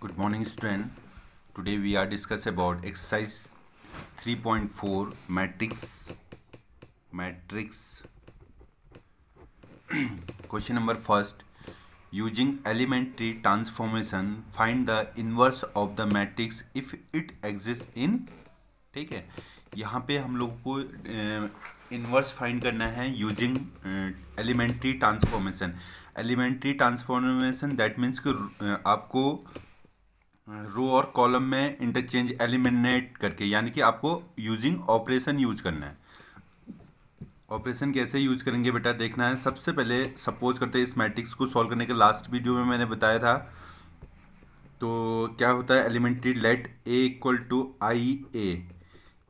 good morning student today we are discuss about exercise 3.4 matrix matrix question number first using elementary transformation find the inverse of the matrix if it exist in ठीक है यहाँ पे हम लोगों को inverse uh, find करना है using elementary transformation elementary transformation that means कि आपको रो और कॉलम में इंटरचेंज एलिमिनेट करके यानी कि आपको यूजिंग ऑपरेशन यूज करना है ऑपरेशन कैसे यूज करेंगे बेटा देखना है सबसे पहले सपोज करते हैं इस मैट्रिक्स को सॉल्व करने के लास्ट वीडियो में मैंने बताया था तो क्या होता है elementary let A equal to I A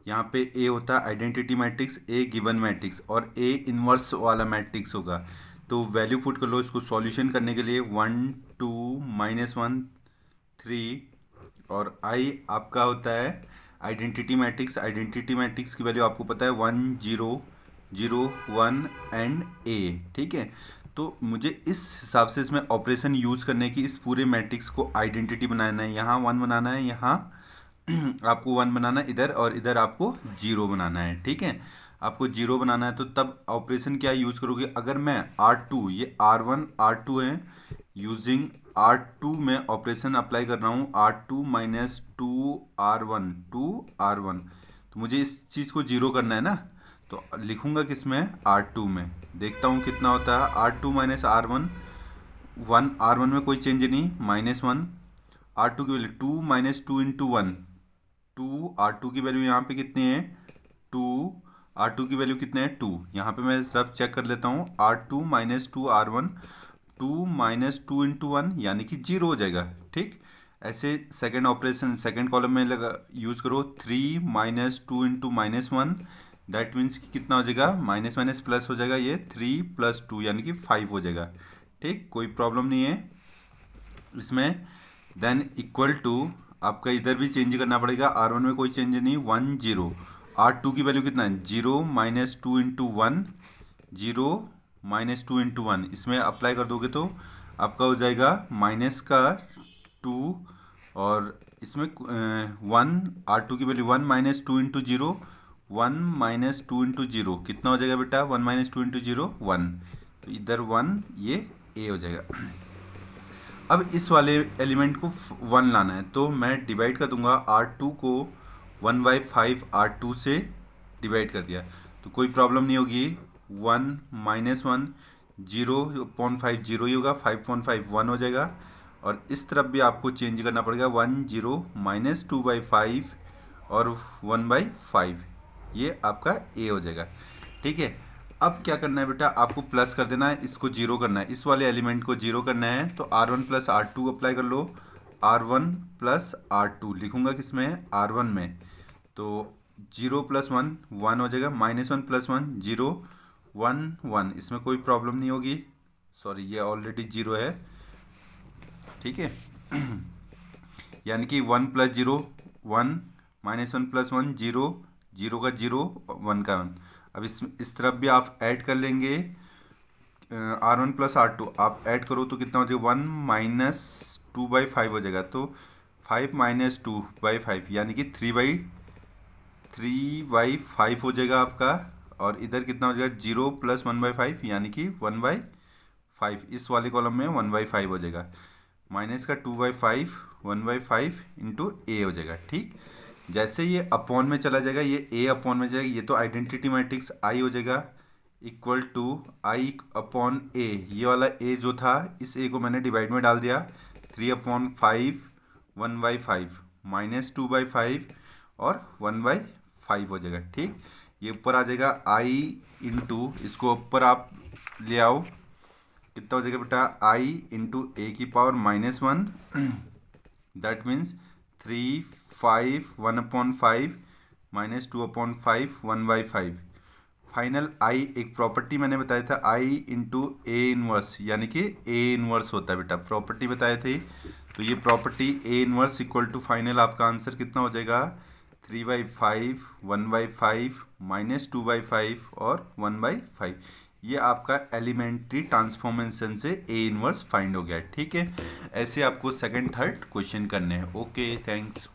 यहाँ पे ए होता है identity matrix A given matrix और ए इन्वर्स वाला मैट्रिक्स होगा तो वैल्यू फुट कर लो इसको सॉल्यूशन करने के लिए one two minus one three और आई आपका होता है आइडेंटिटी मैट्रिक्स आइडेंटिटी मैट्रिक्स की वैल्यू आपको पता है one zero zero one and A ठीक है तो मुझे इस हिसाब से इसमें ऑपरेशन यूज़ करने की इस पूरे मैट्रिक्स को आइडेंटिटी बनाना है यहाँ वन बनाना है यहाँ आपको वन बनाना है इधर और इधर आपको जीरो बनाना है ठीक है आपको जीरो बनाना है तो तब ऑपरेशन क्या यूज़ करोगे अगर मैं आर टू ये आर वन आर टू है यूजिंग आर टू में ऑपरेशन अप्लाई कर रहा हूँ R two minus two R one two R one तो मुझे इस चीज़ को जीरो करना है ना तो लिखूँगा किस में आर टू में देखता हूँ कितना होता है R two minus R one one R one में कोई चेंज नहीं माइनस वन आर टू की value two minus two into one two R two की वैल्यू यहाँ पे कितनी है टू आर टू की वैल्यू कितने हैं टू यहाँ पे मैं सब चेक कर लेता हूँ R two minus two R one two minus two into one यानी कि जीरो हो जाएगा ठीक ऐसे सेकेंड ऑपरेशन सेकेंड कॉलम में लगा यूज़ करो three minus two into minus one that means कि कितना हो जाएगा माइनस माइनस प्लस हो जाएगा ये थ्री प्लस टू यानी कि फाइव हो जाएगा ठीक कोई प्रॉब्लम नहीं है इसमें देन इक्वल टू आपका इधर भी चेंज करना पड़ेगा आर वन में कोई चेंज नहीं वन जीरो आर टू की वैल्यू कितना है zero minus two into one zero minus two into one इसमें अप्लाई कर दोगे तो आपका हो जाएगा माइनस का टू और इसमें वन आर टू की value one minus two into zero one minus two into zero कितना हो जाएगा बेटा one minus two into zero one तो इधर वन ये ए हो जाएगा अब इस वाले एलिमेंट को वन लाना है तो मैं डिवाइड कर दूंगा आर टू को one by five R two से डिवाइड कर दिया तो कोई प्रॉब्लम नहीं होगी one minus one zero point five zero ही होगा फाइव पॉइंट फाइव वन हो जाएगा और इस तरफ भी आपको चेंज करना पड़ेगा one zero minus two by five और वन बाई फाइव ये आपका ए हो जाएगा ठीक है अब क्या करना है बेटा आपको प्लस कर देना है इसको जीरो करना है इस वाले एलिमेंट को जीरो करना है तो R one plus R two apply कर लो R one plus R two लिखूँगा किस में आर वन में तो जीरो प्लस वन वन हो जाएगा minus one plus one zero one one इसमें कोई प्रॉब्लम नहीं होगी सॉरी ये ऑलरेडी जीरो है ठीक है यानी कि one plus zero one minus one plus one zero zero का जीरो वन का वन अब इस इस तरफ भी आप ऐड कर लेंगे R one plus R two आप ऐड करो तो कितना हो जाएगा one minus two by five हो जाएगा तो five minus two by five यानी कि three by three by five हो जाएगा आपका और इधर कितना हो जाएगा zero plus one by five यानी कि वन बाई फाइव इस वाले कॉलम में वन बाई फाइव हो जाएगा माइनस का two by five one by five into A हो जाएगा ठीक जैसे ये अपॉन में चला जाएगा ये ए अपॉन में जाएगा ये तो आइडेंटिटी मैट्रिक्स आई हो जाएगा equal to I upon A ये वाला ए जो था इस ए को मैंने डिवाइड में डाल दिया three upon five one by five minus two by five और वन बाई फाइव हो जाएगा ठीक ये ऊपर आ जाएगा आई इंटू इसको ऊपर आप ले आओ कितना हो जाएगा बेटा आई इंटू ए की power minus one that means three five one upon five minus two upon five one by five final I एक प्रॉपर्टी मैंने बताया था आई इंटू ए इनवर्स यानी कि ए इनवर्स होता है बेटा प्रॉपर्टी बताए थे तो ये property A inverse equal to final आपका आंसर कितना हो जाएगा three by five one by five minus two by five और वन बाई फाइव ये आपका एलिमेंट्री ट्रांसफॉर्मेशन से ए इनवर्स फाइंड हो गया ठीक है ऐसे आपको सेकेंड थर्ड क्वेश्चन करने हैं ओके थैंक्स